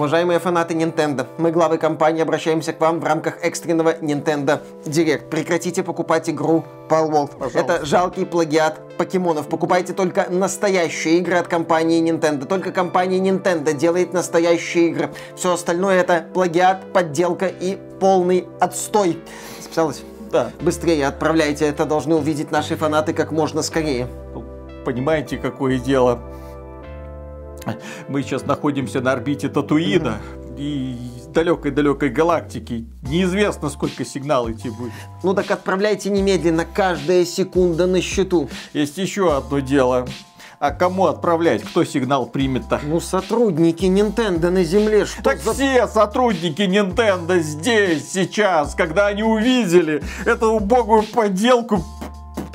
Уважаемые фанаты Nintendo, мы, главы компании, обращаемся к вам в рамках экстренного Nintendo Direct. Прекратите покупать игру Palworld. Это жалкий плагиат покемонов. Покупайте только настоящие игры от компании Nintendo. Только компания Nintendo делает настоящие игры. Все остальное это плагиат, подделка и полный отстой. Списалось? Да. Быстрее отправляйте, это должны увидеть наши фанаты как можно скорее. Понимаете, какое дело? мы сейчас находимся на орбите Татуина и далекой-далекой галактики. Неизвестно, сколько сигнал идти будет. Ну так отправляйте немедленно, каждая секунда на счету. Есть еще одно дело. А кому отправлять? Кто сигнал примет-то? Ну, сотрудники Nintendo на земле. Что так за... все сотрудники Nintendo здесь, сейчас, когда они увидели эту убогую подделку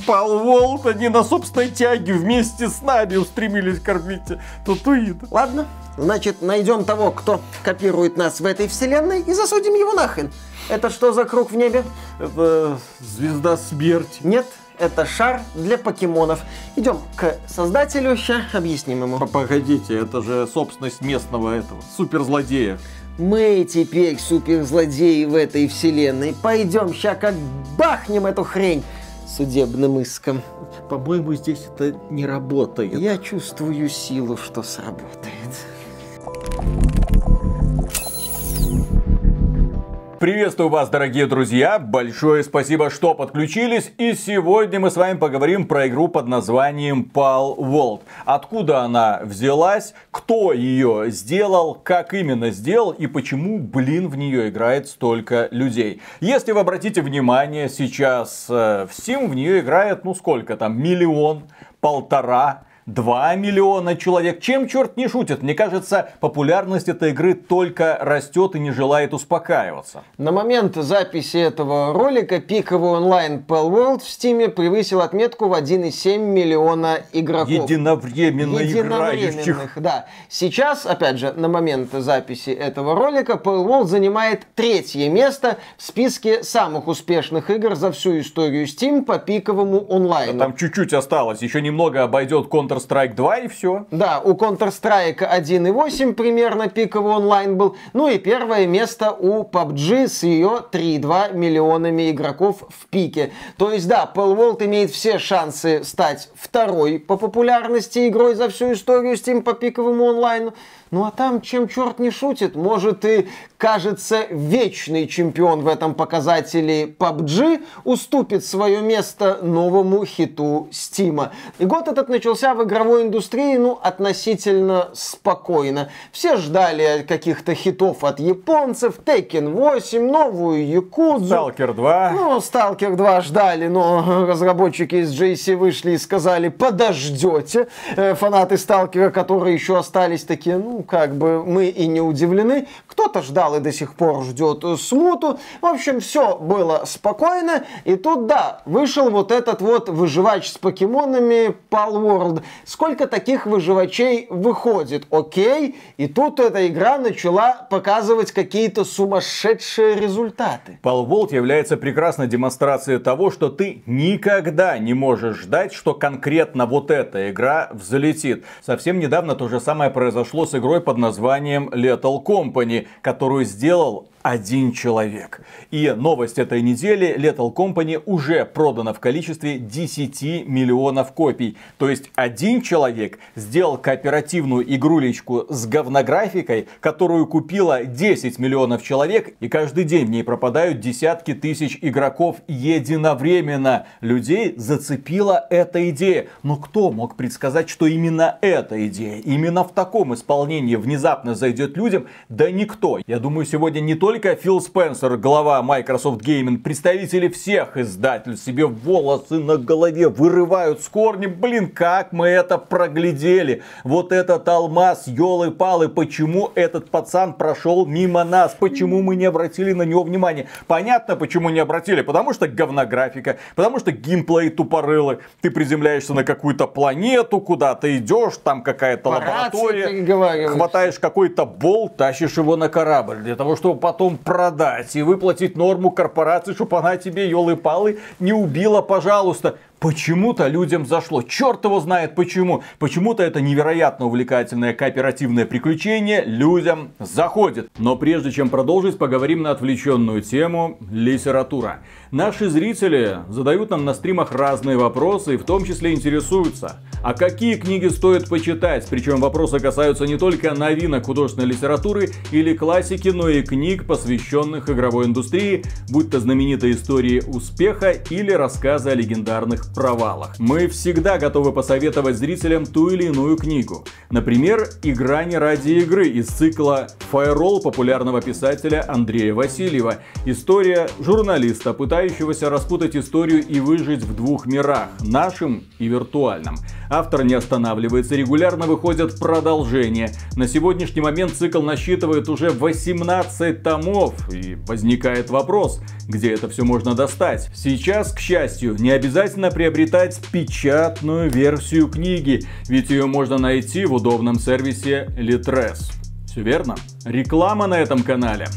Пал Волт, они на собственной тяге вместе с нами устремились кормить Татуина. Ладно, значит, найдем того, кто копирует нас в этой вселенной и засудим его нахрен. Это что за круг в небе? Это звезда смерти. Нет, это шар для покемонов. Идем к создателю, сейчас объясним ему. Погодите, это же собственность местного этого, суперзлодея. Мы теперь суперзлодеи в этой вселенной. Пойдем, ща как бахнем эту хрень судебным иском. По-моему, здесь это не работает. Я чувствую силу, что сработает. Приветствую вас, дорогие друзья. Большое спасибо, что подключились. И сегодня мы с вами поговорим про игру под названием Pal World. Откуда она взялась, кто ее сделал, как именно сделал и почему, блин, в нее играет столько людей. Если вы обратите внимание, сейчас э, в Steam в нее играет, ну сколько там, миллион полтора 2 миллиона человек. Чем черт не шутит? Мне кажется, популярность этой игры только растет и не желает успокаиваться. На момент записи этого ролика пиковый онлайн Pal World в Steam превысил отметку в 1,7 миллиона игроков. Единовременно, Единовременных, играющих. Да. Сейчас, опять же, на момент записи этого ролика Pal World занимает третье место в списке самых успешных игр за всю историю Steam по пиковому онлайну. Да, там чуть-чуть осталось, еще немного обойдет Counter Counter-Strike 2 и все. Да, у Counter-Strike 1.8 примерно пиковый онлайн был. Ну и первое место у PUBG с ее 3,2 миллионами игроков в пике. То есть да, Pal World имеет все шансы стать второй по популярности игрой за всю историю Steam по пиковому онлайну. Ну а там, чем черт не шутит, может и кажется вечный чемпион в этом показателе PUBG уступит свое место новому хиту Стима. И год этот начался в в игровой индустрии, ну, относительно спокойно. Все ждали каких-то хитов от японцев, Tekken 8, новую Якудзу. Stalker 2. Ну, Stalker 2 ждали, но разработчики из JC вышли и сказали, подождете. Э, фанаты Сталкера, которые еще остались такие, ну, как бы мы и не удивлены. Кто-то ждал и до сих пор ждет э, смуту. В общем, все было спокойно. И тут, да, вышел вот этот вот выживач с покемонами Pal World сколько таких выживачей выходит, окей? И тут эта игра начала показывать какие-то сумасшедшие результаты. Пал Волт является прекрасной демонстрацией того, что ты никогда не можешь ждать, что конкретно вот эта игра взлетит. Совсем недавно то же самое произошло с игрой под названием Lethal Company, которую сделал один человек. И новость этой недели, Lethal Company уже продана в количестве 10 миллионов копий. То есть один человек сделал кооперативную игрулечку с говнографикой, которую купила 10 миллионов человек, и каждый день в ней пропадают десятки тысяч игроков единовременно. Людей зацепила эта идея. Но кто мог предсказать, что именно эта идея, именно в таком исполнении внезапно зайдет людям? Да никто. Я думаю, сегодня не только только Фил Спенсер, глава Microsoft Gaming, представители всех издательств, себе волосы на голове вырывают с корнем. Блин, как мы это проглядели. Вот этот алмаз, елы-палы, почему этот пацан прошел мимо нас? Почему мы не обратили на него внимания? Понятно, почему не обратили. Потому что говнографика, потому что геймплей тупорылы. Ты приземляешься на какую-то планету, куда ты идешь, там какая-то лаборатория. Хватаешь какой-то болт, тащишь его на корабль для того, чтобы потом потом продать и выплатить норму корпорации, чтобы она тебе, елы-палы, не убила, пожалуйста. Почему-то людям зашло. Черт его знает почему. Почему-то это невероятно увлекательное кооперативное приключение людям заходит. Но прежде чем продолжить, поговорим на отвлеченную тему литература. Наши зрители задают нам на стримах разные вопросы и в том числе интересуются. А какие книги стоит почитать? Причем вопросы касаются не только новинок художественной литературы или классики, но и книг, посвященных игровой индустрии, будь то знаменитые истории успеха или рассказы о легендарных своих провалах. Мы всегда готовы посоветовать зрителям ту или иную книгу. Например, «Игра не ради игры» из цикла «Фаерол» популярного писателя Андрея Васильева. История журналиста, пытающегося распутать историю и выжить в двух мирах – нашем и виртуальном. Автор не останавливается, регулярно выходят продолжения. На сегодняшний момент цикл насчитывает уже 18 томов, и возникает вопрос, где это все можно достать. Сейчас, к счастью, не обязательно приобретать печатную версию книги, ведь ее можно найти в удобном сервисе Litres. Все верно? Реклама на этом канале.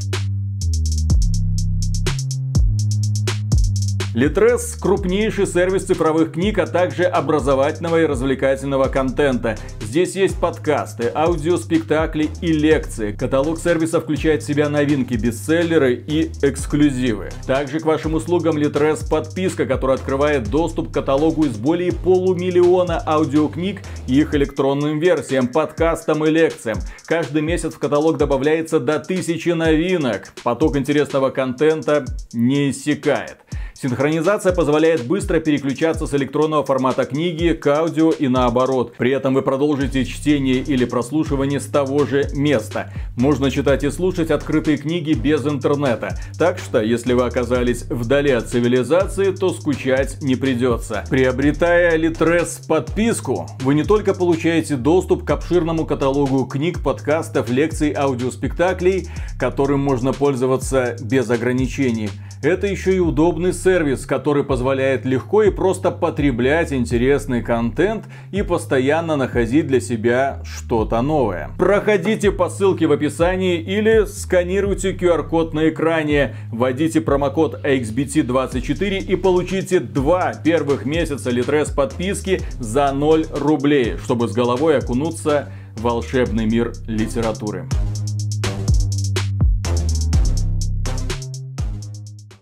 Литрес – крупнейший сервис цифровых книг, а также образовательного и развлекательного контента. Здесь есть подкасты, аудиоспектакли и лекции. Каталог сервиса включает в себя новинки, бестселлеры и эксклюзивы. Также к вашим услугам Литрес подписка, которая открывает доступ к каталогу из более полумиллиона аудиокниг и их электронным версиям, подкастам и лекциям. Каждый месяц в каталог добавляется до тысячи новинок. Поток интересного контента не иссякает. Синхронизация позволяет быстро переключаться с электронного формата книги к аудио и наоборот. При этом вы продолжите чтение или прослушивание с того же места. Можно читать и слушать открытые книги без интернета. Так что, если вы оказались вдали от цивилизации, то скучать не придется. Приобретая Litres подписку, вы не только получаете доступ к обширному каталогу книг, подкастов, лекций, аудиоспектаклей, которым можно пользоваться без ограничений. Это еще и удобный сервис, который позволяет легко и просто потреблять интересный контент и постоянно находить для себя что-то новое. Проходите по ссылке в описании или сканируйте QR-код на экране, вводите промокод XBT24 и получите два первых месяца Litres подписки за 0 рублей, чтобы с головой окунуться в волшебный мир литературы.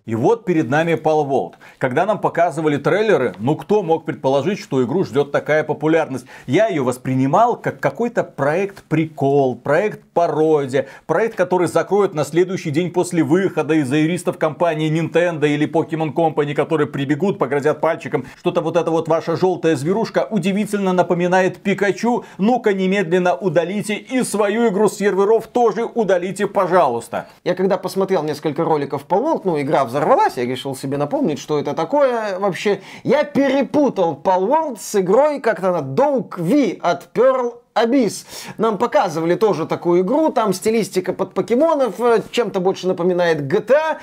И вот перед нами Пал Волт. Когда нам показывали трейлеры, ну кто мог предположить, что игру ждет такая популярность? Я ее воспринимал как какой-то проект-прикол, проект-пародия, проект, который закроют на следующий день после выхода из-за юристов компании Nintendo или Pokemon Company, которые прибегут, погрозят пальчиком. Что-то вот эта вот ваша желтая зверушка удивительно напоминает Пикачу. Ну-ка немедленно удалите и свою игру с серверов тоже удалите, пожалуйста. Я когда посмотрел несколько роликов по Волк, ну игра взорвалась, я решил себе напомнить, что это это такое вообще. Я перепутал Pal World с игрой, как-то на Доук Ви от Pearl Abyss. Нам показывали тоже такую игру, там стилистика под покемонов э, чем-то больше напоминает GTA. А.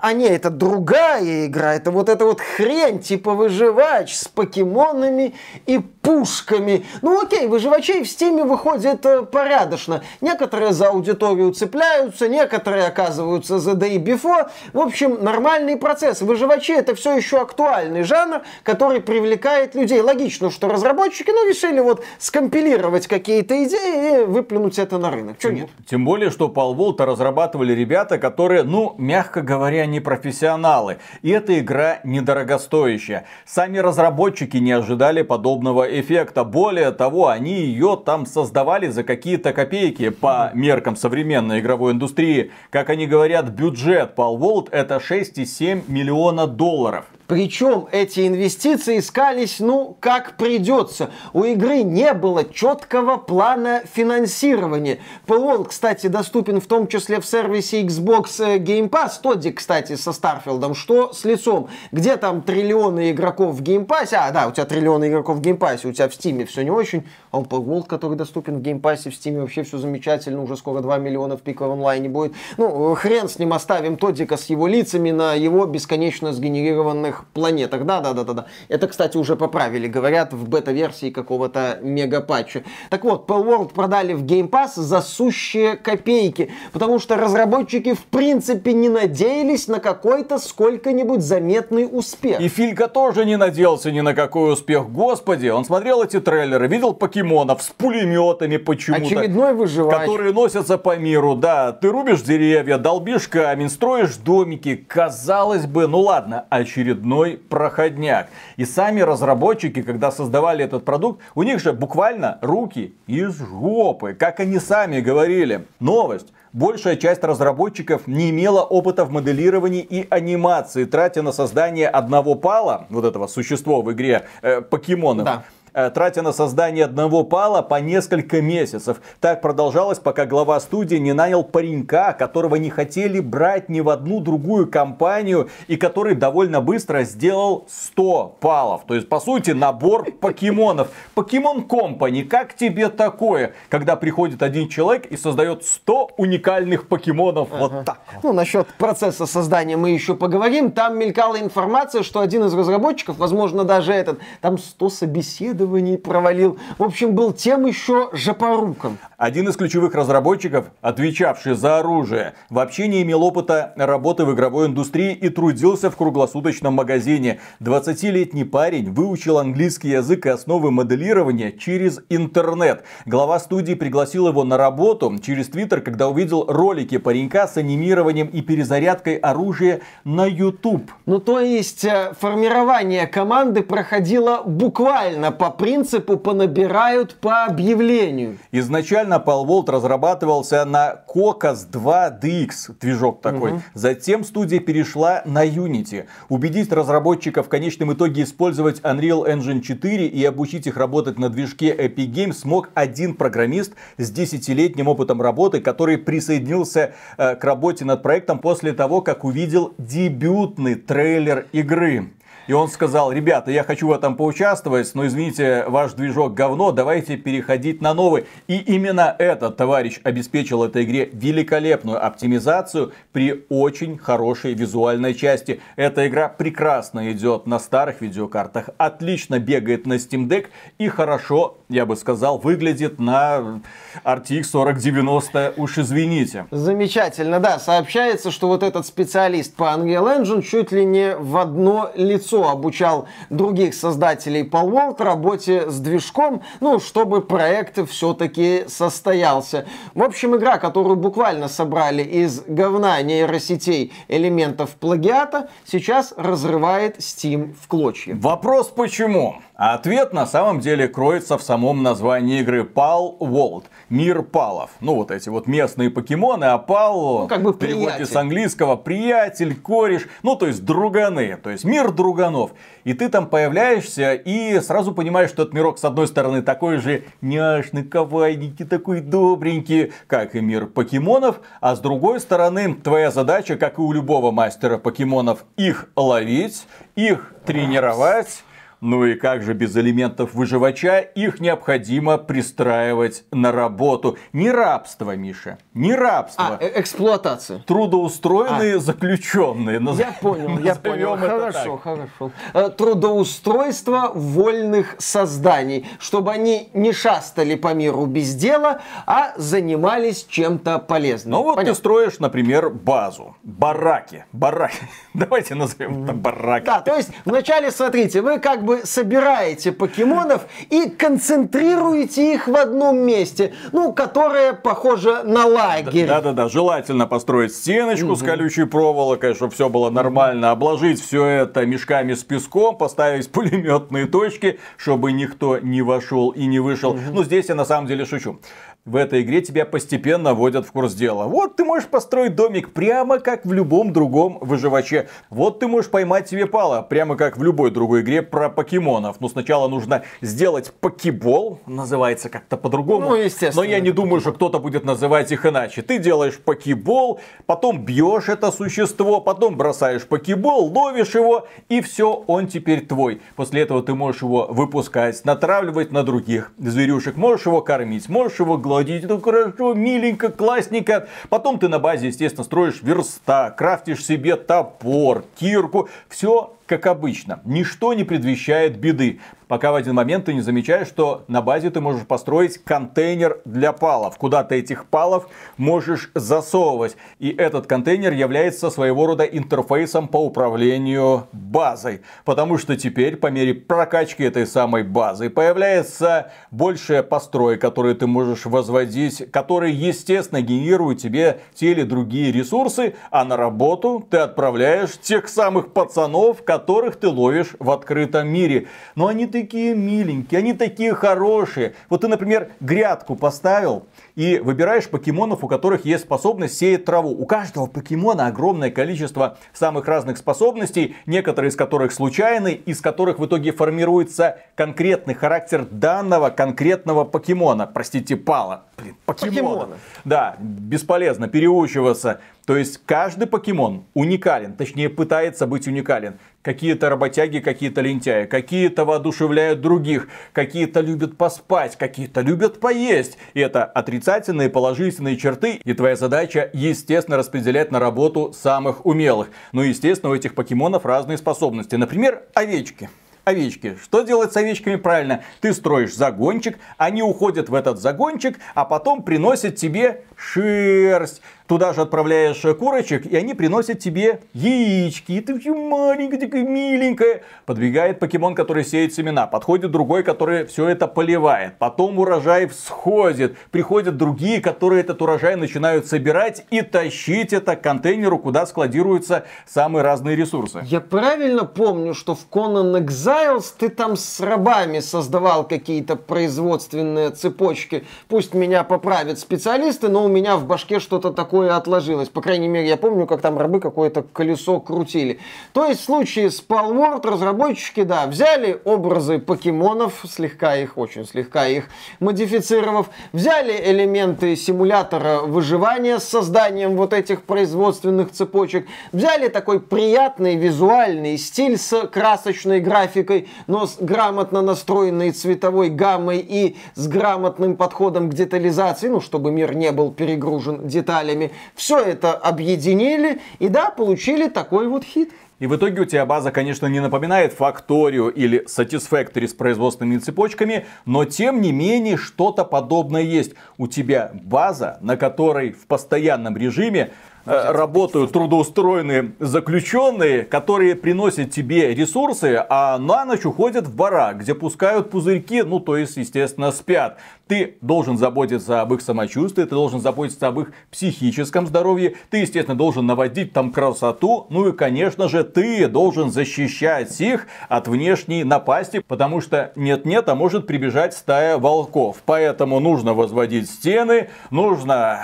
а не, это другая игра, это вот эта вот хрень, типа выживач с покемонами и пушками. Ну окей, выживачей в стиме выходит э, порядочно. Некоторые за аудиторию цепляются, некоторые оказываются за day before. В общем, нормальный процесс. Выживачи это все еще актуальный жанр, который привлекает людей. Логично, что разработчики, ну, решили вот скомпилировать какие-то идеи и выплюнуть это на рынок. Чего нет? Тем более, что Пол Волта разрабатывали ребята, которые, ну, мягко говоря, не профессионалы. И эта игра недорогостоящая. Сами разработчики не ожидали подобного эффекта. Более того, они ее там создавали за какие-то копейки по меркам современной игровой индустрии. Как они говорят, бюджет Пол Palworld это 6,7 миллиона долларов. Причем эти инвестиции искались, ну, как придется. У игры не было четкого плана финансирования. ПО, кстати, доступен в том числе в сервисе Xbox э, Game Pass, Тодди, кстати, со Старфилдом, что с лицом. Где там триллионы игроков в Game Pass? А, да, у тебя триллионы игроков в Game Pass, у тебя в Steam все не очень. Outback World, который доступен в геймпассе, в Steam вообще все замечательно, уже скоро 2 миллиона в пика в онлайне будет. Ну, хрен с ним, оставим Тодика с его лицами на его бесконечно сгенерированных планетах. Да-да-да-да-да. Это, кстати, уже поправили, говорят, в бета-версии какого-то мегапатча. Так вот, Pal World продали в Game Pass за сущие копейки, потому что разработчики в принципе не надеялись на какой-то сколько-нибудь заметный успех. И Филька тоже не надеялся ни на какой успех. Господи, он смотрел эти трейлеры, видел Покемон покемонов с пулеметами почему-то. Очередной выживач. Которые носятся по миру, да. Ты рубишь деревья, долбишь камень, строишь домики. Казалось бы, ну ладно, очередной проходняк. И сами разработчики, когда создавали этот продукт, у них же буквально руки из жопы, как они сами говорили. Новость. Большая часть разработчиков не имела опыта в моделировании и анимации, тратя на создание одного пала, вот этого существа в игре, э, покемонов, да. Э, тратя на создание одного пала по несколько месяцев. Так продолжалось, пока глава студии не нанял паренька, которого не хотели брать ни в одну другую компанию, и который довольно быстро сделал 100 палов. То есть, по сути, набор покемонов. Покемон Компани, как тебе такое, когда приходит один человек и создает 100 уникальных покемонов ага. вот так? Ну, насчет процесса создания мы еще поговорим. Там мелькала информация, что один из разработчиков, возможно, даже этот, там 100 собеседований расследований провалил. В общем, был тем еще жопоруком. Один из ключевых разработчиков, отвечавший за оружие, вообще не имел опыта работы в игровой индустрии и трудился в круглосуточном магазине. 20-летний парень выучил английский язык и основы моделирования через интернет. Глава студии пригласил его на работу через Твиттер, когда увидел ролики паренька с анимированием и перезарядкой оружия на YouTube. Ну то есть э, формирование команды проходило буквально по принципу «понабирают по объявлению». Изначально Изначально Пал Волт разрабатывался на Cocos 2 DX, движок такой. Угу. Затем студия перешла на Unity. Убедить разработчиков в конечном итоге использовать Unreal Engine 4 и обучить их работать на движке Epic Games смог один программист с десятилетним опытом работы, который присоединился э, к работе над проектом после того, как увидел дебютный трейлер игры. И он сказал, ребята, я хочу в этом поучаствовать, но извините, ваш движок говно, давайте переходить на новый. И именно этот товарищ обеспечил этой игре великолепную оптимизацию при очень хорошей визуальной части. Эта игра прекрасно идет на старых видеокартах, отлично бегает на Steam Deck и хорошо, я бы сказал, выглядит на RTX 4090, уж извините. Замечательно, да, сообщается, что вот этот специалист по Unreal Engine чуть ли не в одно лицо Руссо обучал других создателей Palworld работе с движком, ну, чтобы проект все-таки состоялся. В общем, игра, которую буквально собрали из говна нейросетей элементов плагиата, сейчас разрывает Steam в клочья. Вопрос почему? А ответ на самом деле кроется в самом названии игры Пал Волт. Мир палов. Ну, вот эти вот местные покемоны, а пал ну, как бы в переводе приятель. с английского приятель, кореш, ну, то есть друганы, то есть мир друганов. И ты там появляешься и сразу понимаешь, что этот мирок, с одной стороны, такой же няшный, кавайненький, такой добренький, как и мир покемонов, а с другой стороны, твоя задача, как и у любого мастера покемонов, их ловить, их тренировать, ну и как же без элементов выживача, их необходимо пристраивать на работу. Не рабство, Миша, не рабство. А, э эксплуатация. Трудоустроенные а. заключенные. Наз... Я понял, я понял. Хорошо, так. хорошо. Э, трудоустройство вольных созданий, чтобы они не шастали по миру без дела, а занимались чем-то полезным. Ну вот Понятно. ты строишь, например, базу, бараки, бараки. Давайте назовем это бараки. Да, то есть вначале, смотрите, вы как бы собираете покемонов и концентрируете их в одном месте, ну, которое похоже на лагерь. Да-да-да, желательно построить стеночку угу. с колючей проволокой, чтобы все было нормально, обложить все это мешками с песком, поставить пулеметные точки, чтобы никто не вошел и не вышел. Угу. Ну, здесь я на самом деле шучу в этой игре тебя постепенно вводят в курс дела. Вот ты можешь построить домик прямо как в любом другом выживаче. Вот ты можешь поймать себе пала, прямо как в любой другой игре про покемонов. Но ну, сначала нужно сделать покебол, называется как-то по-другому. Ну, естественно. Но я не думаю, что кто-то будет называть их иначе. Ты делаешь покебол, потом бьешь это существо, потом бросаешь покебол, ловишь его, и все, он теперь твой. После этого ты можешь его выпускать, натравливать на других зверюшек, можешь его кормить, можешь его глазеть плодить, это хорошо, миленько, классненько. Потом ты на базе, естественно, строишь верста, крафтишь себе топор, кирку, все как обычно. Ничто не предвещает беды, пока в один момент ты не замечаешь, что на базе ты можешь построить контейнер для палов, куда ты этих палов можешь засовывать. И этот контейнер является своего рода интерфейсом по управлению базой. Потому что теперь по мере прокачки этой самой базы появляется большая построек, которую ты можешь возводить, которые естественно генерируют тебе те или другие ресурсы, а на работу ты отправляешь тех самых пацанов, которые которых ты ловишь в открытом мире. Но они такие миленькие, они такие хорошие. Вот ты, например, грядку поставил и выбираешь покемонов, у которых есть способность сеять траву. У каждого покемона огромное количество самых разных способностей, некоторые из которых случайны, из которых в итоге формируется конкретный характер данного конкретного покемона. Простите, пала. Блин, покемона. покемона. Да, бесполезно переучиваться. То есть каждый покемон уникален, точнее пытается быть уникален. Какие-то работяги, какие-то лентяи, какие-то воодушевляют других, какие-то любят поспать, какие-то любят поесть. И это отрицательные, положительные черты. И твоя задача, естественно, распределять на работу самых умелых. Ну, естественно, у этих покемонов разные способности. Например, овечки овечки. Что делать с овечками правильно? Ты строишь загончик, они уходят в этот загончик, а потом приносят тебе шерсть, туда же отправляешь курочек, и они приносят тебе яички. И ты вообще маленькая, такая миленькая. Подбегает покемон, который сеет семена. Подходит другой, который все это поливает. Потом урожай всходит. Приходят другие, которые этот урожай начинают собирать и тащить это к контейнеру, куда складируются самые разные ресурсы. Я правильно помню, что в Conan Exiles ты там с рабами создавал какие-то производственные цепочки. Пусть меня поправят специалисты, но у меня в башке что-то такое отложилось. По крайней мере, я помню, как там рабы какое-то колесо крутили. То есть в случае с Palworld разработчики, да, взяли образы покемонов, слегка их, очень слегка их модифицировав, взяли элементы симулятора выживания с созданием вот этих производственных цепочек, взяли такой приятный визуальный стиль с красочной графикой, но с грамотно настроенной цветовой гаммой и с грамотным подходом к детализации, ну, чтобы мир не был перегружен деталями. Все это объединили и да, получили такой вот хит. И в итоге у тебя база, конечно, не напоминает факторию или Satisfactory с производственными цепочками, но тем не менее что-то подобное есть. У тебя база, на которой в постоянном режиме Э, работают трудоустроенные заключенные, которые приносят тебе ресурсы, а на ночь уходят в барак, где пускают пузырьки, ну то есть, естественно, спят. Ты должен заботиться об их самочувствии, ты должен заботиться об их психическом здоровье, ты, естественно, должен наводить там красоту, ну и, конечно же, ты должен защищать их от внешней напасти, потому что нет-нет, а может прибежать стая волков. Поэтому нужно возводить стены, нужно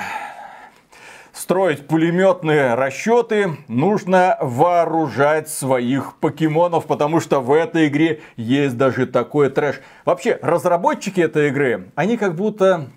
строить пулеметные расчеты, нужно вооружать своих покемонов, потому что в этой игре есть даже такой трэш. Вообще, разработчики этой игры, они как будто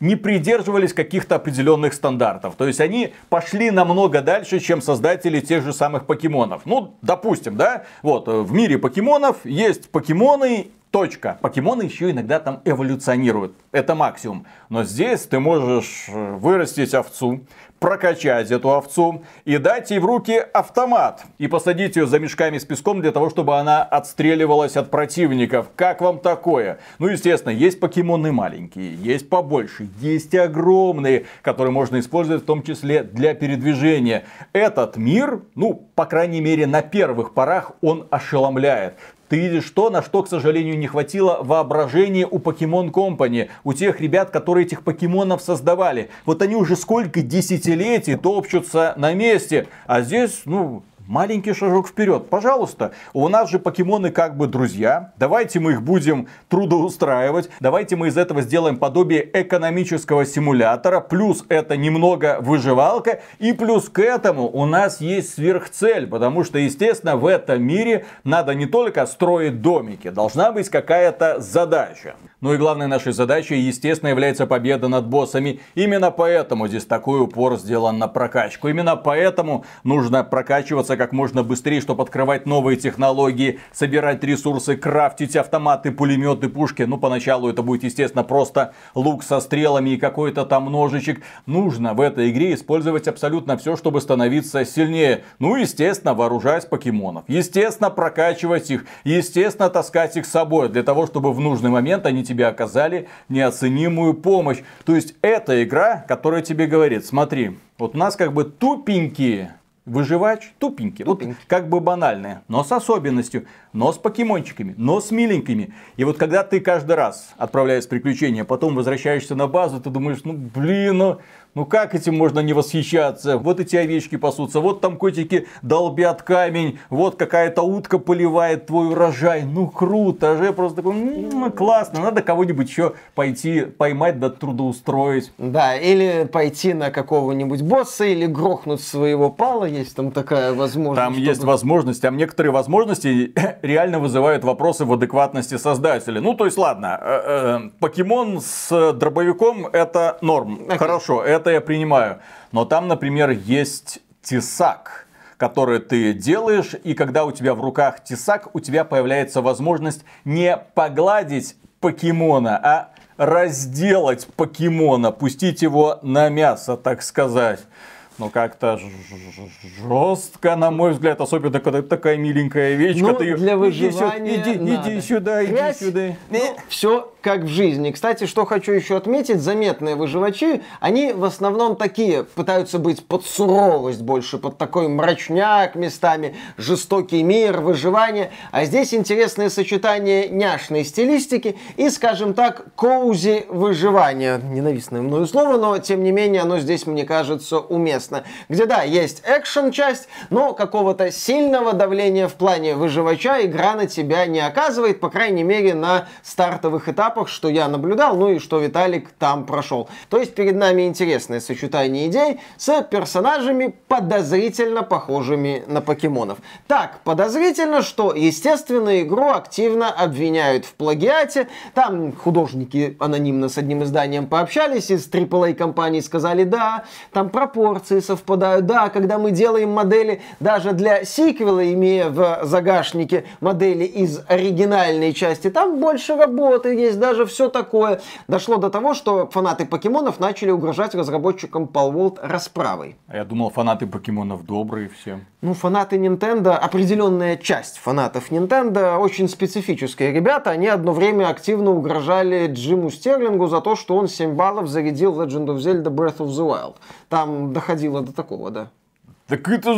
не придерживались каких-то определенных стандартов. То есть они пошли намного дальше, чем создатели тех же самых покемонов. Ну, допустим, да, вот э, в мире покемонов есть покемоны, точка. Покемоны еще иногда там эволюционируют. Это максимум. Но здесь ты можешь э, вырастить овцу, прокачать эту овцу и дать ей в руки автомат. И посадить ее за мешками с песком для того, чтобы она отстреливалась от противников. Как вам такое? Ну, естественно, есть покемоны маленькие, есть побольше, есть огромные, которые можно использовать в том числе для передвижения. Этот мир, ну, по крайней мере, на первых порах он ошеломляет ты видишь то, на что, к сожалению, не хватило воображения у Pokemon Company, у тех ребят, которые этих покемонов создавали. Вот они уже сколько десятилетий топчутся на месте, а здесь, ну, маленький шажок вперед. Пожалуйста, у нас же покемоны как бы друзья. Давайте мы их будем трудоустраивать. Давайте мы из этого сделаем подобие экономического симулятора. Плюс это немного выживалка. И плюс к этому у нас есть сверхцель. Потому что, естественно, в этом мире надо не только строить домики. Должна быть какая-то задача. Ну и главной нашей задачей, естественно, является победа над боссами. Именно поэтому здесь такой упор сделан на прокачку. Именно поэтому нужно прокачиваться двигаться как можно быстрее, чтобы открывать новые технологии, собирать ресурсы, крафтить автоматы, пулеметы, пушки. Ну, поначалу это будет, естественно, просто лук со стрелами и какой-то там ножичек. Нужно в этой игре использовать абсолютно все, чтобы становиться сильнее. Ну, естественно, вооружаясь покемонов. Естественно, прокачивать их. Естественно, таскать их с собой, для того, чтобы в нужный момент они тебе оказали неоценимую помощь. То есть, это игра, которая тебе говорит, смотри, вот у нас как бы тупенькие Выживач тупенький. Тупенький. Вот как бы банальное. Но с особенностью. Но с покемончиками. Но с миленькими. И вот когда ты каждый раз, отправляясь в приключения, потом возвращаешься на базу, ты думаешь, ну блин, ну ну как этим можно не восхищаться? Вот эти овечки пасутся, вот там котики долбят камень, вот какая-то утка поливает твой урожай. Ну круто же, просто такой, м ну, классно, надо кого-нибудь еще пойти поймать да трудоустроить. Да, или пойти на какого-нибудь босса, или грохнуть своего пала, есть там такая возможность. Там чтобы... есть возможность, а некоторые возможности реально вызывают вопросы в адекватности создателя. Ну то есть ладно, э, э, покемон с дробовиком это норм, хорошо, это это я принимаю. Но там, например, есть тесак который ты делаешь, и когда у тебя в руках тесак, у тебя появляется возможность не погладить покемона, а разделать покемона, пустить его на мясо, так сказать. Но ну, как-то жестко, на мой взгляд, особенно когда такая миленькая овечка, ну, ты ее, для «Ну, выживания иди, сюда, иди, сюда, Грязь, иди сюда. Ну, э, все как в жизни. Кстати, что хочу еще отметить, заметные выживачи, они в основном такие, пытаются быть под суровость больше, под такой мрачняк местами, жестокий мир, выживание. А здесь интересное сочетание няшной стилистики и, скажем так, коузи выживания. Ненавистное мною слово, но тем не менее оно здесь, мне кажется, уместно интересно. Где, да, есть экшен-часть, но какого-то сильного давления в плане выживача игра на тебя не оказывает, по крайней мере, на стартовых этапах, что я наблюдал, ну и что Виталик там прошел. То есть перед нами интересное сочетание идей с персонажами, подозрительно похожими на покемонов. Так, подозрительно, что, естественно, игру активно обвиняют в плагиате. Там художники анонимно с одним изданием пообщались из AAA-компании, сказали, да, там пропорции тенденции совпадают. Да, когда мы делаем модели даже для сиквела, имея в загашнике модели из оригинальной части, там больше работы есть, даже все такое. Дошло до того, что фанаты покемонов начали угрожать разработчикам Пол расправой. А я думал, фанаты покемонов добрые все. Ну, фанаты Nintendo, определенная часть фанатов Nintendo, очень специфические ребята. Они одно время активно угрожали Джиму Стерлингу за то, что он 7 баллов зарядил Legend of Zelda Breath of the Wild. Там доходило доходило до такого, да. Так это...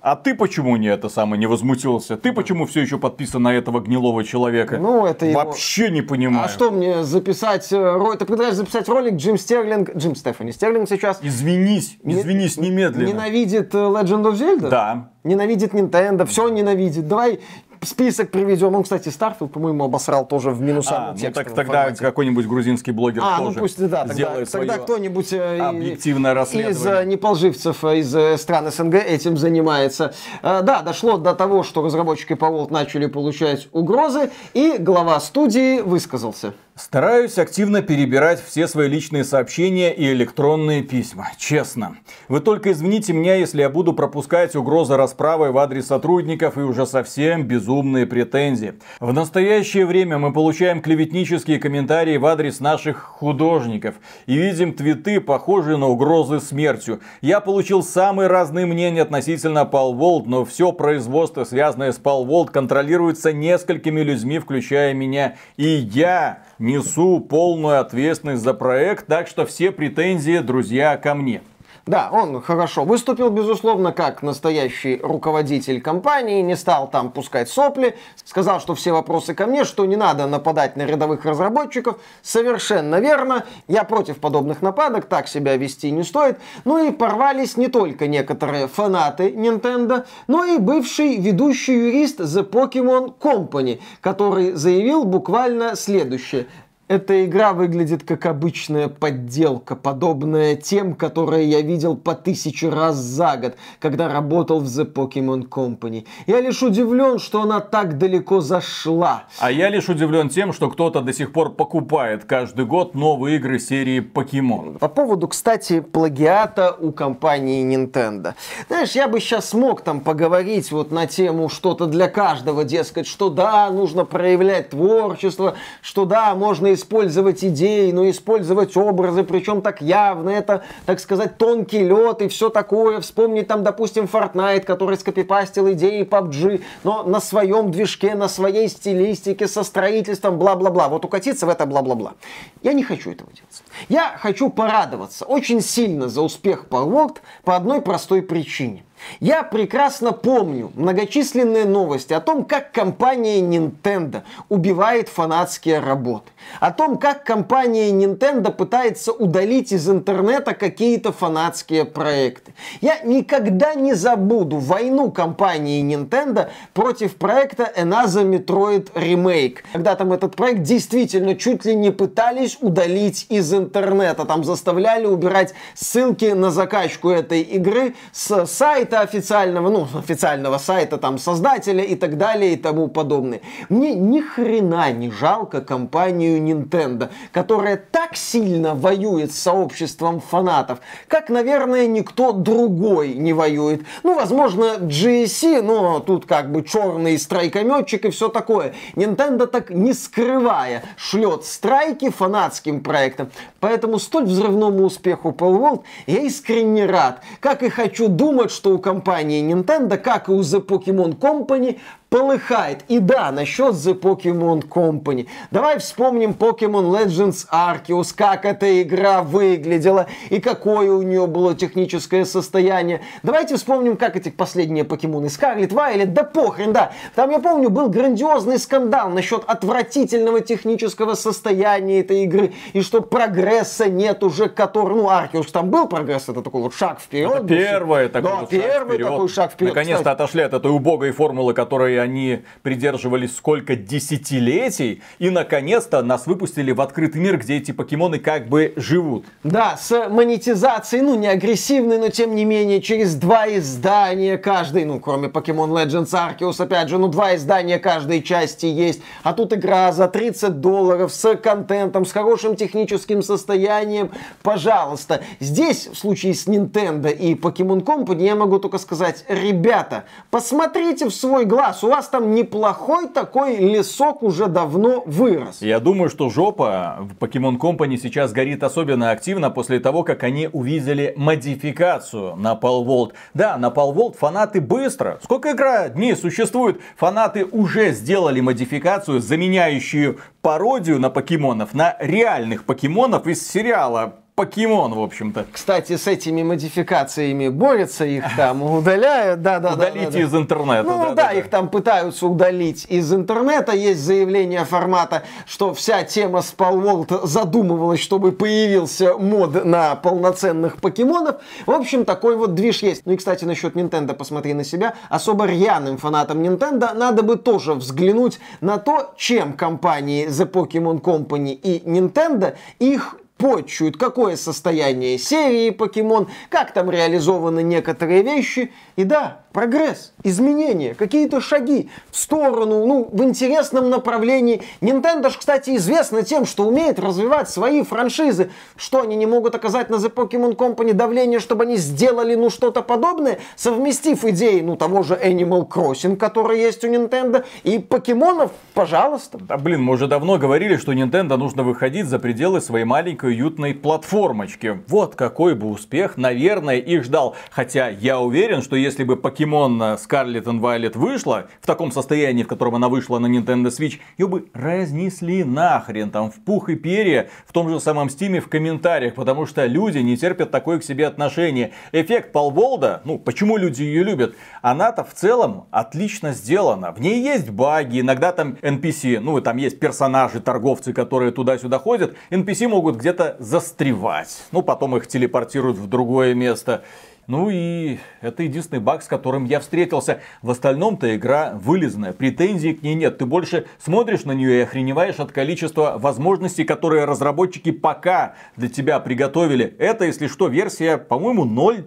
А ты почему не это самое, не возмутился? Ты почему все еще подписан на этого гнилого человека? Ну, это его... Вообще не а понимаю. А что мне записать... Э, ролик? Ты предлагаешь записать ролик Джим Стерлинг... Джим Стефани. Стерлинг сейчас... Извинись, извинись немедленно. Ненавидит э, Legend of Zelda? Да. Ненавидит Nintendo, все ненавидит. Давай список приведем. Он, кстати, Старфилд, по-моему, обосрал тоже в минусах. А, ну так тогда формате. какой-нибудь грузинский блогер а, ну тоже ну пусть, да, тогда, сделает Тогда кто-нибудь э, объективное э, расследование. Э, из неполживцев из стран СНГ этим занимается. Да, дошло до того, что разработчики по Волт начали получать угрозы, и глава студии высказался. Стараюсь активно перебирать все свои личные сообщения и электронные письма, честно. Вы только извините меня, если я буду пропускать угрозы расправы в адрес сотрудников и уже совсем безумные претензии. В настоящее время мы получаем клеветнические комментарии в адрес наших художников и видим твиты, похожие на угрозы смертью. Я получил самые разные мнения относительно Пал Волт, но все производство, связанное с Пал Волт, контролируется несколькими людьми, включая меня. И я несу полную ответственность за проект, так что все претензии, друзья, ко мне. Да, он хорошо выступил, безусловно, как настоящий руководитель компании, не стал там пускать сопли, сказал, что все вопросы ко мне, что не надо нападать на рядовых разработчиков. Совершенно верно, я против подобных нападок, так себя вести не стоит. Ну и порвались не только некоторые фанаты Nintendo, но и бывший ведущий юрист The Pokemon Company, который заявил буквально следующее. Эта игра выглядит как обычная подделка, подобная тем, которые я видел по тысячу раз за год, когда работал в The Pokemon Company. Я лишь удивлен, что она так далеко зашла. А я лишь удивлен тем, что кто-то до сих пор покупает каждый год новые игры серии Pokemon. По поводу, кстати, плагиата у компании Nintendo. Знаешь, я бы сейчас мог там поговорить вот на тему что-то для каждого, дескать, что да, нужно проявлять творчество, что да, можно использовать идеи, но использовать образы, причем так явно, это, так сказать, тонкий лед и все такое. вспомнить там, допустим, Fortnite, который скопипастил идеи PUBG, но на своем движке, на своей стилистике, со строительством, бла-бла-бла. Вот укатиться в это бла-бла-бла. Я не хочу этого делать. Я хочу порадоваться очень сильно за успех Power World по одной простой причине – я прекрасно помню многочисленные новости о том, как компания Nintendo убивает фанатские работы, о том, как компания Nintendo пытается удалить из интернета какие-то фанатские проекты. Я никогда не забуду войну компании Nintendo против проекта Enaza Metroid Remake, когда там этот проект действительно чуть ли не пытались удалить из интернета, там заставляли убирать ссылки на закачку этой игры с сайта, сайта официального, ну, официального сайта там создателя и так далее и тому подобное. Мне ни хрена не жалко компанию Nintendo, которая так сильно воюет с сообществом фанатов, как, наверное, никто другой не воюет. Ну, возможно, GSC, но тут как бы черный страйкометчик и все такое. Nintendo так не скрывая шлет страйки фанатским проектам. Поэтому столь взрывному успеху Palworld я искренне рад. Как и хочу думать, что у компании Nintendo, как и у The Pokemon Company, полыхает. И да, насчет The Pokemon Company. Давай вспомним Pokemon Legends Arceus, как эта игра выглядела и какое у нее было техническое состояние. Давайте вспомним, как эти последние покемоны Scarlet, Violet, да похрен, да. Там, я помню, был грандиозный скандал насчет отвратительного технического состояния этой игры и что прогресса нет уже, который, ну, Arceus там был прогресс, это такой вот шаг вперед. Это первый такой да, вот первый шаг вперед. Такой шаг вперед. Наконец-то отошли от этой убогой формулы, которая которой они придерживались сколько десятилетий. И, наконец-то, нас выпустили в открытый мир, где эти покемоны как бы живут. Да, с монетизацией, ну, не агрессивной, но тем не менее, через два издания каждый, ну, кроме Pokemon Legends Arceus, опять же, ну, два издания каждой части есть. А тут игра за 30 долларов с контентом, с хорошим техническим состоянием. Пожалуйста. Здесь, в случае с Nintendo и Pokemon Company, я могу только сказать, ребята, посмотрите в свой глаз, у вас там неплохой такой лесок уже давно вырос. Я думаю, что жопа в Pokemon Company сейчас горит особенно активно после того, как они увидели модификацию на Пол Волт. Да, на Пол Волт фанаты быстро. Сколько игра дней существует? Фанаты уже сделали модификацию, заменяющую пародию на покемонов, на реальных покемонов из сериала покемон, в общем-то. Кстати, с этими модификациями борются, их там удаляют. Да, да, Удалите да, да, из интернета. Ну да, да, да, их там пытаются удалить из интернета. Есть заявление формата, что вся тема Spalworld задумывалась, чтобы появился мод на полноценных покемонов. В общем, такой вот движ есть. Ну и, кстати, насчет Nintendo, посмотри на себя. Особо рьяным фанатам Nintendo надо бы тоже взглянуть на то, чем компании The Pokemon Company и Nintendo их почуют, какое состояние серии покемон, как там реализованы некоторые вещи. И да, прогресс, изменения, какие-то шаги в сторону, ну, в интересном направлении. Nintendo же, кстати, известна тем, что умеет развивать свои франшизы. Что, они не могут оказать на The Pokemon Company давление, чтобы они сделали, ну, что-то подобное, совместив идеи, ну, того же Animal Crossing, который есть у Nintendo, и покемонов, пожалуйста. Да, блин, мы уже давно говорили, что Nintendo нужно выходить за пределы своей маленькой уютной платформочки. Вот какой бы успех, наверное, их ждал. Хотя я уверен, что если бы Pokemon покемон Scarlet and Violet вышла, в таком состоянии, в котором она вышла на Nintendo Switch, ее бы разнесли нахрен там в пух и перья в том же самом стиме в комментариях, потому что люди не терпят такое к себе отношение. Эффект Пол Волда, ну почему люди ее любят, она-то в целом отлично сделана. В ней есть баги, иногда там NPC, ну там есть персонажи, торговцы, которые туда-сюда ходят, NPC могут где-то застревать, ну потом их телепортируют в другое место. Ну и это единственный баг, с которым я встретился. В остальном-то игра вылезная, претензий к ней нет. Ты больше смотришь на нее и охреневаешь от количества возможностей, которые разработчики пока для тебя приготовили. Это, если что, версия, по-моему, 0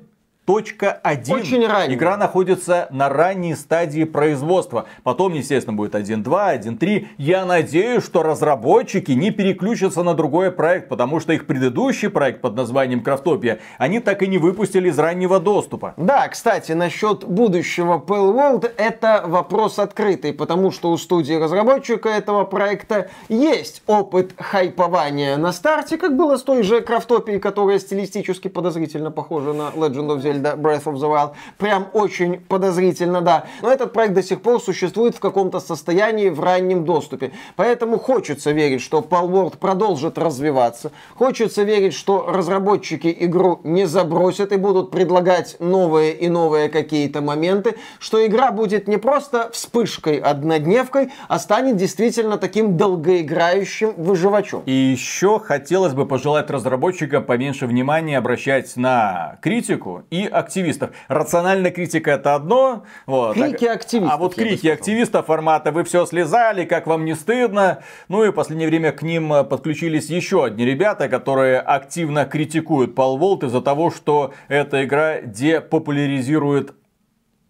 1.1. Очень ранний. Игра находится на ранней стадии производства. Потом, естественно, будет 1.2, 1.3. Я надеюсь, что разработчики не переключатся на другой проект, потому что их предыдущий проект под названием Крафтопия они так и не выпустили из раннего доступа. Да, кстати, насчет будущего Pale World это вопрос открытый, потому что у студии разработчика этого проекта есть опыт хайпования на старте, как было с той же Крафтопией, которая стилистически подозрительно похожа на Legend of Zelda Зельда Breath of the Wild. Прям очень подозрительно, да. Но этот проект до сих пор существует в каком-то состоянии в раннем доступе. Поэтому хочется верить, что Palworld продолжит развиваться. Хочется верить, что разработчики игру не забросят и будут предлагать новые и новые какие-то моменты. Что игра будет не просто вспышкой, однодневкой, а станет действительно таким долгоиграющим выживачом. И еще хотелось бы пожелать разработчикам поменьше внимания обращать на критику и и активистов. Рациональная критика это одно. Вот. Крики активистов. А вот крики активистов формата «Вы все слезали, как вам не стыдно?» Ну и в последнее время к ним э, подключились еще одни ребята, которые активно критикуют Пол Волт из-за того, что эта игра депопуляризирует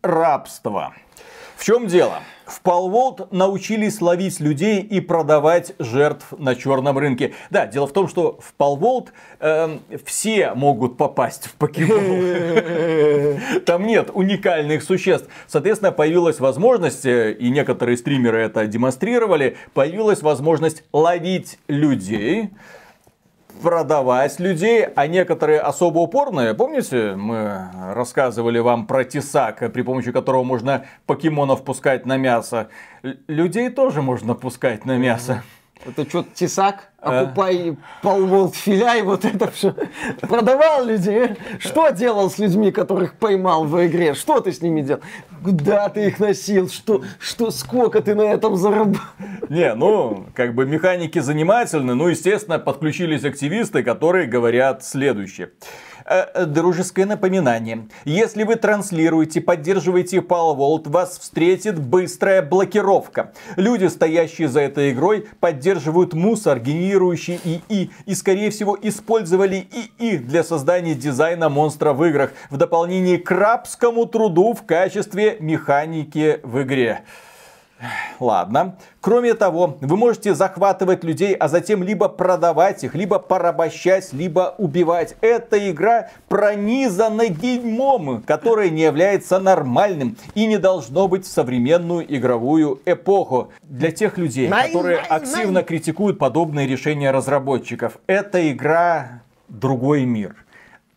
рабство. В чем дело? В Палволт научились ловить людей и продавать жертв на черном рынке. Да, дело в том, что в Палволт э, эм, все могут попасть в покемон. Там нет уникальных существ. Соответственно, появилась возможность, э, и некоторые стримеры это демонстрировали, появилась возможность ловить людей продавать людей, а некоторые особо упорные, помните, мы рассказывали вам про тесак, при помощи которого можно покемонов пускать на мясо, людей тоже можно пускать на мясо. Mm-hmm. Это что, то тесак? А. Окупай полволтфиля и вот это все. Продавал людей. Э? Что делал с людьми, которых поймал в игре? Что ты с ними делал? Куда ты их носил? Что, что, сколько ты на этом заработал? Не, ну, как бы механики занимательны. Ну, естественно, подключились активисты, которые говорят следующее. Э, э, дружеское напоминание. Если вы транслируете, поддерживаете Paul World, вас встретит быстрая блокировка. Люди, стоящие за этой игрой, поддерживают мусор, генерирующий ИИ, и, скорее всего, использовали ИИ для создания дизайна монстра в играх, в дополнение к рабскому труду в качестве механики в игре. Ладно. Кроме того, вы можете захватывать людей, а затем либо продавать их, либо порабощать, либо убивать. Эта игра пронизана дерьмом, которое не является нормальным и не должно быть в современную игровую эпоху. Для тех людей, которые активно критикуют подобные решения разработчиков, эта игра другой мир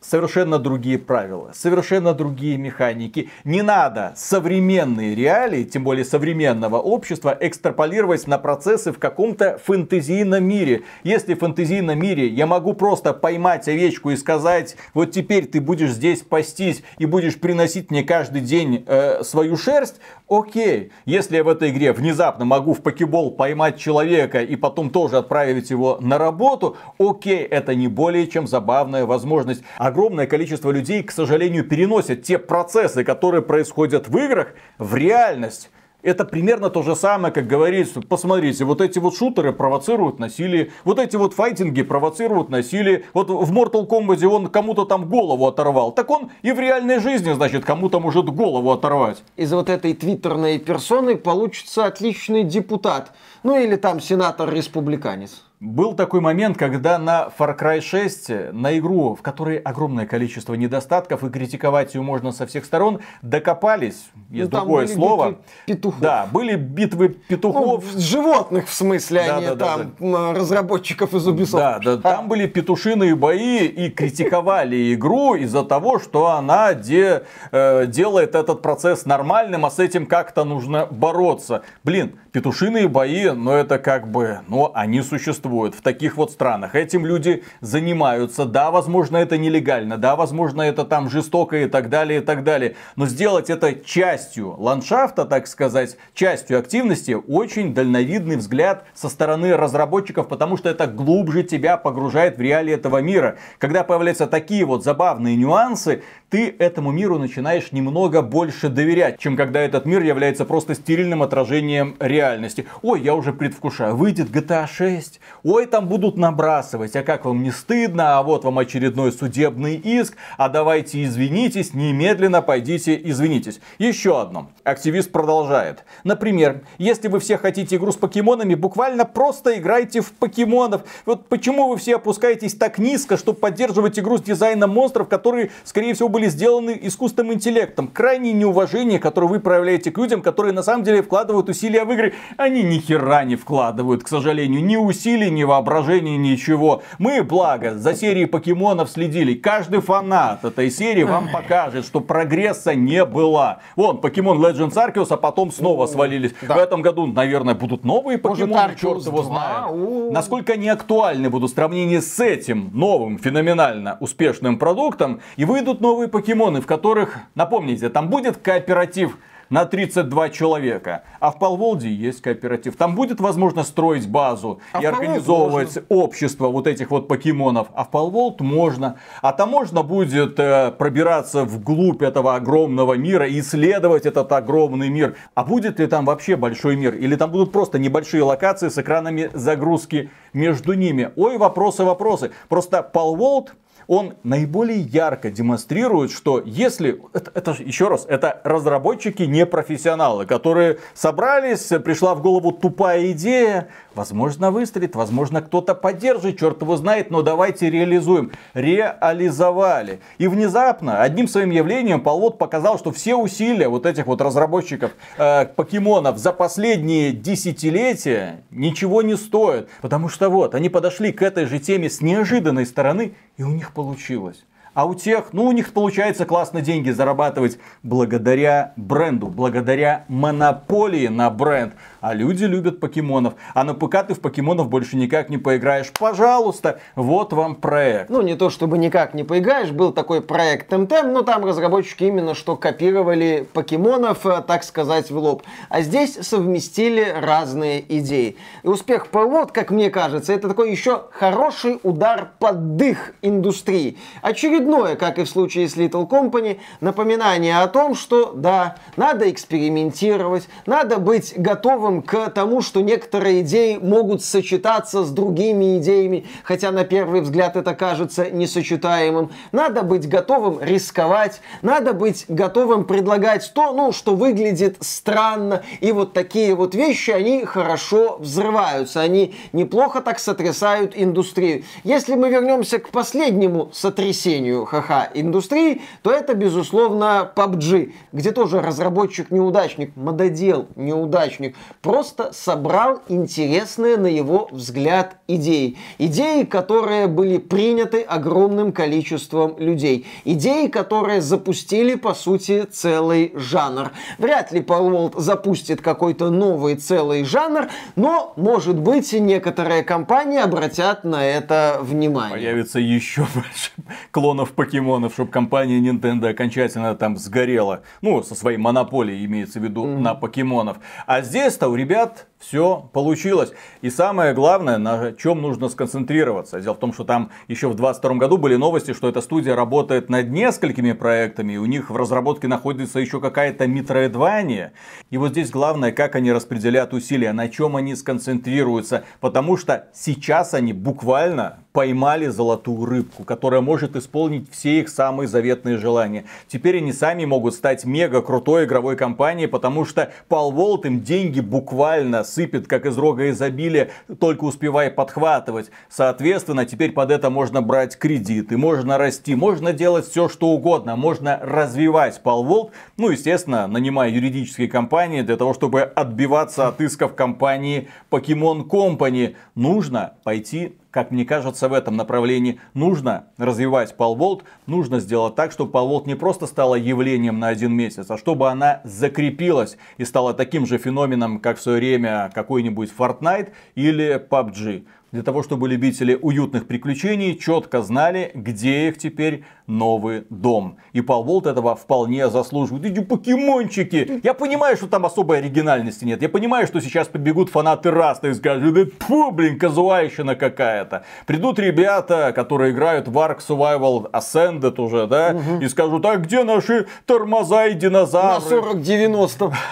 совершенно другие правила, совершенно другие механики. Не надо современные реалии, тем более современного общества, экстраполировать на процессы в каком-то фэнтезийном мире. Если в фэнтезийном мире я могу просто поймать овечку и сказать, вот теперь ты будешь здесь пастись и будешь приносить мне каждый день э, свою шерсть, окей. Если я в этой игре внезапно могу в покебол поймать человека и потом тоже отправить его на работу, окей, это не более чем забавная возможность. А огромное количество людей, к сожалению, переносят те процессы, которые происходят в играх, в реальность. Это примерно то же самое, как говорится, посмотрите, вот эти вот шутеры провоцируют насилие, вот эти вот файтинги провоцируют насилие. Вот в Mortal Kombat он кому-то там голову оторвал, так он и в реальной жизни, значит, кому-то может голову оторвать. Из вот этой твиттерной персоны получится отличный депутат, ну или там сенатор-республиканец. Был такой момент, когда на Far Cry 6, на игру, в которой огромное количество недостатков, и критиковать ее можно со всех сторон, докопались, ну, есть ну, другое слово. петухов. Да, были битвы петухов. Ну, животных, в смысле, да, а не да, там да. разработчиков из Ubisoft. Да, да, а? там были петушиные бои, и критиковали игру из-за того, что она де, э, делает этот процесс нормальным, а с этим как-то нужно бороться. Блин, петушиные бои, но ну, это как бы, но ну, они существуют существует в таких вот странах. Этим люди занимаются. Да, возможно, это нелегально. Да, возможно, это там жестоко и так далее, и так далее. Но сделать это частью ландшафта, так сказать, частью активности, очень дальновидный взгляд со стороны разработчиков, потому что это глубже тебя погружает в реалии этого мира. Когда появляются такие вот забавные нюансы, ты этому миру начинаешь немного больше доверять, чем когда этот мир является просто стерильным отражением реальности. Ой, я уже предвкушаю, выйдет GTA 6, ой, там будут набрасывать, а как вам не стыдно, а вот вам очередной судебный иск, а давайте извинитесь, немедленно пойдите извинитесь. Еще одно. Активист продолжает. Например, если вы все хотите игру с покемонами, буквально просто играйте в покемонов. Вот почему вы все опускаетесь так низко, чтобы поддерживать игру с дизайном монстров, которые, скорее всего, были были сделаны искусственным интеллектом. Крайнее неуважение, которое вы проявляете к людям, которые на самом деле вкладывают усилия в игры. Они ни хера не вкладывают, к сожалению. Ни усилий, ни воображения, ничего. Мы, благо, за серией покемонов следили. Каждый фанат этой серии вам покажет, что прогресса не было. Вон, покемон Legends Arceus, а потом снова свалились. Да. В этом году, наверное, будут новые покемоны, черт его знает. Насколько они актуальны будут в сравнении с этим новым, феноменально успешным продуктом, и выйдут новые покемоны, в которых, напомните, там будет кооператив на 32 человека. А в Полволде есть кооператив. Там будет возможно строить базу а и организовывать можно. общество вот этих вот покемонов. А в Полволд можно. А там можно будет э, пробираться вглубь этого огромного мира и исследовать этот огромный мир. А будет ли там вообще большой мир? Или там будут просто небольшие локации с экранами загрузки между ними? Ой, вопросы, вопросы. Просто Полволд он наиболее ярко демонстрирует, что если, это, это еще раз, это разработчики не профессионалы, которые собрались, пришла в голову тупая идея, возможно выстрелит, возможно кто-то поддержит, черт его знает, но давайте реализуем. Реализовали. И внезапно одним своим явлением Полвод показал, что все усилия вот этих вот разработчиков э, покемонов за последние десятилетия ничего не стоят. Потому что вот, они подошли к этой же теме с неожиданной стороны, и у них получилось получилось. А у тех, ну у них получается классно деньги зарабатывать благодаря бренду, благодаря монополии на бренд. А люди любят покемонов. А на ПК ты в покемонов больше никак не поиграешь. Пожалуйста, вот вам проект. Ну не то чтобы никак не поиграешь, был такой проект ТМТМ, но там разработчики именно что копировали покемонов, э, так сказать, в лоб. А здесь совместили разные идеи. И успех Провод, как мне кажется, это такой еще хороший удар под дых индустрии. Очередной очередное, как и в случае с Little Company, напоминание о том, что да, надо экспериментировать, надо быть готовым к тому, что некоторые идеи могут сочетаться с другими идеями, хотя на первый взгляд это кажется несочетаемым. Надо быть готовым рисковать, надо быть готовым предлагать то, ну, что выглядит странно, и вот такие вот вещи, они хорошо взрываются, они неплохо так сотрясают индустрию. Если мы вернемся к последнему сотрясению, созданию ха-ха индустрии, то это, безусловно, PUBG, где тоже разработчик-неудачник, мододел-неудачник, просто собрал интересные, на его взгляд, идеи. Идеи, которые были приняты огромным количеством людей. Идеи, которые запустили, по сути, целый жанр. Вряд ли Пол Волт запустит какой-то новый целый жанр, но, может быть, и некоторые компании обратят на это внимание. Появится еще больше клонов миллионов покемонов, чтобы компания Nintendo окончательно там сгорела. Ну, со своей монополией имеется в виду mm-hmm. на покемонов. А здесь-то у ребят все получилось. И самое главное, на чем нужно сконцентрироваться. Дело в том, что там еще в 2022 году были новости, что эта студия работает над несколькими проектами, и у них в разработке находится еще какая-то метроидвания. И вот здесь главное, как они распределят усилия, на чем они сконцентрируются, потому что сейчас они буквально поймали золотую рыбку, которая может исполнить исполнить все их самые заветные желания. Теперь они сами могут стать мега крутой игровой компанией, потому что Пол Волт им деньги буквально сыпет, как из рога изобилия, только успевая подхватывать. Соответственно, теперь под это можно брать кредиты, можно расти, можно делать все, что угодно, можно развивать Пол Волт, ну, естественно, нанимая юридические компании для того, чтобы отбиваться от исков компании Pokemon Company. Нужно пойти как мне кажется, в этом направлении нужно развивать Полволт, нужно сделать так, чтобы Полволт не просто стала явлением на один месяц, а чтобы она закрепилась и стала таким же феноменом, как в свое время какой-нибудь Fortnite или PUBG для того, чтобы любители уютных приключений четко знали, где их теперь новый дом. И Пол Волт этого вполне заслуживает. Иди покемончики! Я понимаю, что там особой оригинальности нет. Я понимаю, что сейчас побегут фанаты Раста и скажут, да тьфу, блин, казуайщина какая-то. Придут ребята, которые играют в Ark Survival Ascended уже, да, угу. и скажут, а где наши тормоза и динозавры? На 40-90.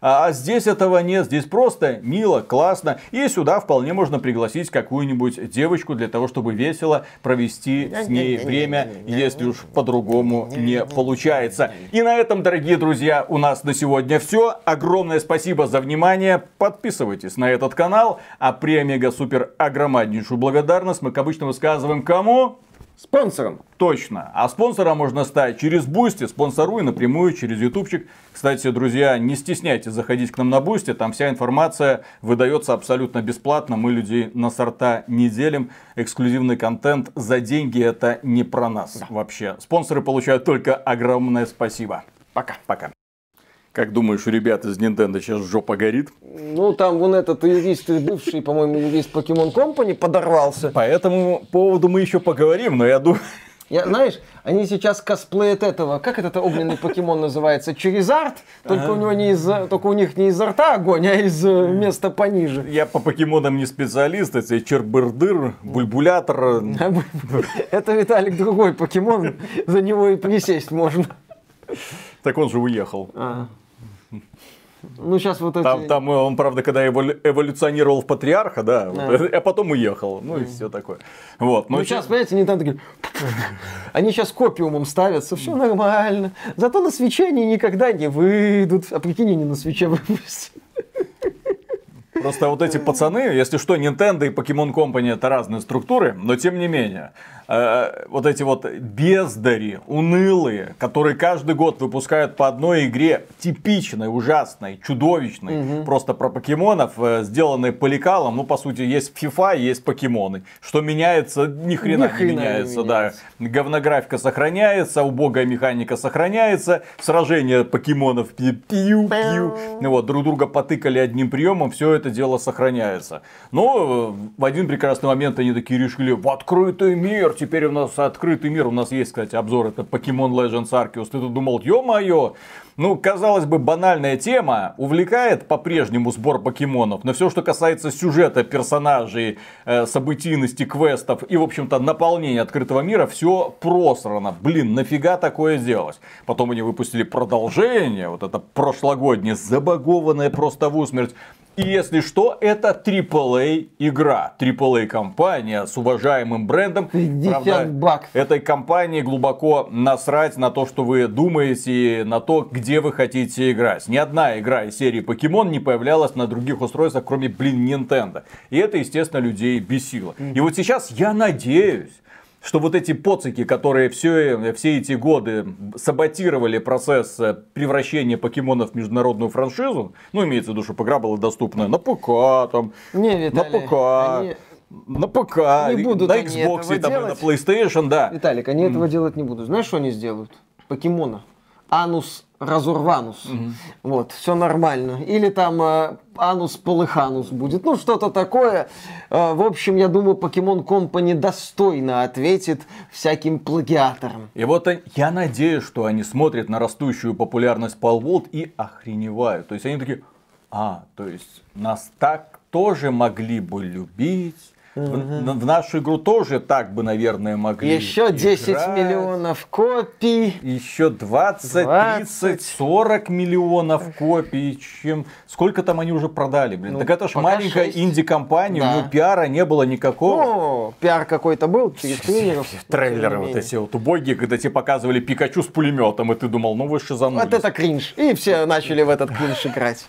А, а здесь этого нет, здесь просто мило, классно. И сюда вполне можно пригласить какую-нибудь девочку для того, чтобы весело провести с ней время, если уж по-другому не получается. И на этом, дорогие друзья, у нас на сегодня все. Огромное спасибо за внимание. Подписывайтесь на этот канал. А премия супер огромнейшую благодарность мы, как обычно, высказываем кому? спонсором. Точно. А спонсором можно стать через Бусти, спонсоруй напрямую через ютубчик. Кстати, друзья, не стесняйтесь заходить к нам на Бусти, там вся информация выдается абсолютно бесплатно, мы людей на сорта не делим. Эксклюзивный контент за деньги это не про нас да. вообще. Спонсоры получают только огромное спасибо. Пока. Пока. Как думаешь, у ребят из Nintendo сейчас жопа горит? Ну, там вон этот юрист, бывший, по-моему, юрист Pokemon Company подорвался. По этому поводу мы еще поговорим, но я думаю... Я, знаешь, они сейчас косплеят этого, как этот огненный покемон называется, Черезард, только а. у него не из, только у них не изо рта огонь, а из э, места пониже. Я по покемонам не специалист, это Чербырдыр, Бульбулятор. Э, а это, Виталик, другой покемон, за него и присесть можно. Так он же уехал. А. Ну, сейчас вот эти... Там, э, он, правда, когда эволюционировал в патриарха, да, да. Вот, а потом уехал, ну да. и все такое. Вот, но ну, сейчас, сейчас, понимаете, они там такие... Они сейчас копиумом ставятся, все нормально. Зато на свече они никогда не выйдут. А прикинь, они на свече выпустят. Просто вот эти пацаны, если что, Nintendo и Pokemon Company это разные структуры, но тем не менее э, вот эти вот бездари, унылые, которые каждый год выпускают по одной игре, типичной, ужасной, чудовищной, угу. просто про покемонов, э, сделанной поликалом, ну, по сути, есть FIFA, есть покемоны. Что меняется, ни хрена, ни хрена не меняется, не меняется. да. Говнографика сохраняется, убогая механика сохраняется, сражение покемонов пью-пью, ну вот, друг друга потыкали одним приемом, все это дело сохраняется. Но э, в один прекрасный момент они такие решили, в открытый мир, теперь у нас открытый мир. У нас есть, кстати, обзор, это Pokemon Legends Arceus. Ты тут думал, ё-моё, ну, казалось бы, банальная тема увлекает по-прежнему сбор покемонов, но все, что касается сюжета, персонажей, э, событийности, квестов и, в общем-то, наполнения открытого мира, все просрано. Блин, нафига такое делать? Потом они выпустили продолжение, вот это прошлогоднее, забагованное просто в усмерть. И если что, это AAA игра. AAA компания с уважаемым брендом. 50 Правда, баксов. Этой компании глубоко насрать на то, что вы думаете, на то, где вы хотите играть. Ни одна игра из серии Pokemon не появлялась на других устройствах, кроме, блин, Nintendo. И это, естественно, людей бесило. И вот сейчас я надеюсь, что вот эти поцики, которые все, э, все эти годы саботировали процесс э, превращения покемонов в международную франшизу, ну, имеется в виду, что игра была доступна на ПК, там, Не, Виталий, на ПК, они... На ПК, не будут на Xbox, там, и на PlayStation, да. Виталик, они этого делать не будут. Знаешь, что они сделают? Покемона анус разурванус. Угу. Вот, все нормально. Или там э, анус полыханус будет. Ну, что-то такое. Э, в общем, я думаю, Pokemon Company достойно ответит всяким плагиаторам. И вот я надеюсь, что они смотрят на растущую популярность Пол и охреневают. То есть они такие, а, то есть нас так тоже могли бы любить в, в нашу игру тоже так бы, наверное, могли. Еще 10 играть. миллионов копий. Еще 20, 20, 30, 40 миллионов копий. Чем... Сколько там они уже продали, блин? Ну, так это ж маленькая 6. инди-компания, да. у нее пиара не было никакого. Ну, пиар какой-то был через трейлеров. Трейлеры вот эти вот убогие, когда тебе показывали Пикачу с пулеметом, и ты думал, ну вы шизанулись. Вот это кринж. И все начали в этот кринж играть.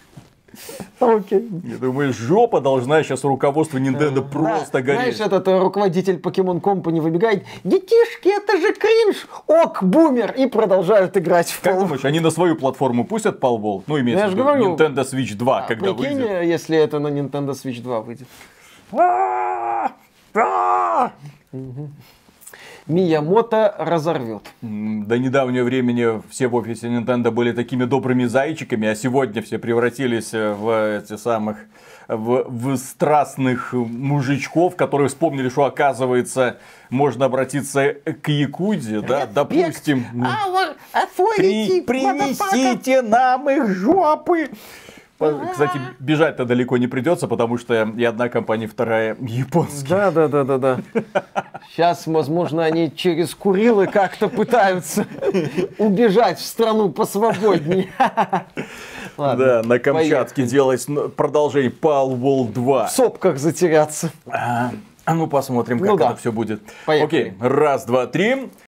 А, окей. Я думаю, жопа должна сейчас руководство Nintendo просто да, гореть. Знаешь, этот э, руководитель Pokemon Company выбегает, детишки, это же кринж, ок, бумер, и продолжают играть в Как думаешь, они на свою платформу пустят Палвол? Ну, имеется в виду Nintendo Switch 2, а, когда выйдет. если это на Nintendo Switch 2 выйдет. А, Миямота разорвет. До недавнего времени все в офисе Nintendo были такими добрыми зайчиками, а сегодня все превратились э, в эти самых в, в страстных мужичков, которые вспомнили, что оказывается можно обратиться к Якуде, да, допустим. Our, а При, принесите нам их жопы. Кстати, бежать-то далеко не придется, потому что и одна компания, вторая японская. Да, да, да, да, да. Сейчас, возможно, они через Курилы как-то пытаются убежать в страну посвободнее. Ладно, да, на Камчатке поехали. делать продолжение Пал Вол 2. В сопках затеряться. А, а ну посмотрим, ну как ну, да. это все будет. Поехали. Окей, раз, два, три.